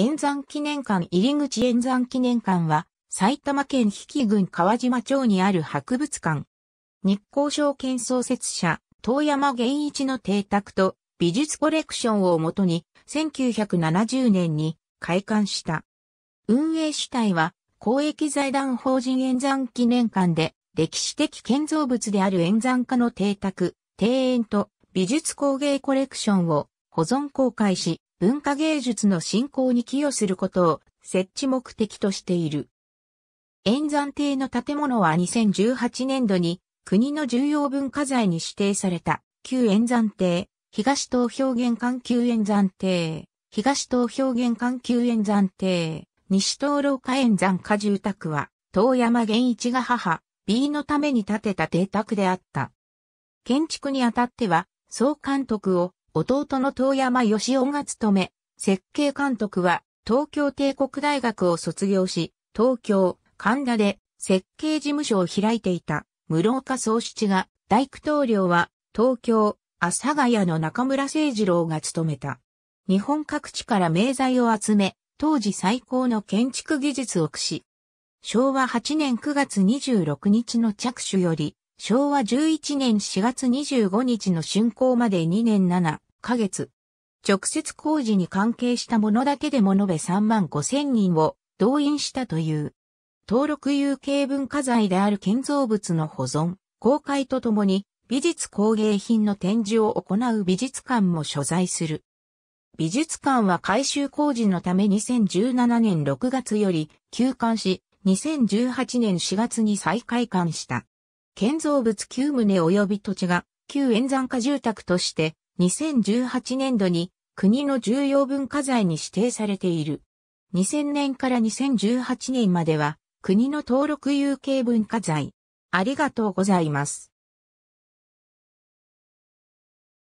円山記念館入口円山記念館は、埼玉県比企郡川島町にある博物館。日光証券創設者、遠山源一の邸宅と美術コレクションをもとに、1970年に開館した。運営主体は、公益財団法人円山記念館で、歴史的建造物である円山家の邸宅、庭園と美術工芸コレクションを保存公開し、文化芸術の振興に寄与することを設置目的としている。円山亭の建物は2018年度に国の重要文化財に指定された旧円山亭、東東表現館旧円山亭、東東表現館旧円山亭、西東廊下円山家住宅は、遠山源一が母、B のために建てた邸宅であった。建築にあたっては、総監督を弟の遠山義雄が務め、設計監督は東京帝国大学を卒業し、東京、神田で設計事務所を開いていた室岡宗七が、大工棟梁は東京、阿佐ヶ谷の中村誠二郎が務めた。日本各地から名材を集め、当時最高の建築技術を駆使。昭和8年9月26日の着手より、昭和11年4月25日の竣工まで2年7ヶ月。直接工事に関係したものだけでも延べ3万5千人を動員したという。登録有形文化財である建造物の保存、公開とともに美術工芸品の展示を行う美術館も所在する。美術館は改修工事のため2017年6月より休館し、2018年4月に再開館した。建造物9棟及び土地が旧円山化住宅として2018年度に国の重要文化財に指定されている。2000年から2018年までは国の登録有形文化財。ありがとうございます。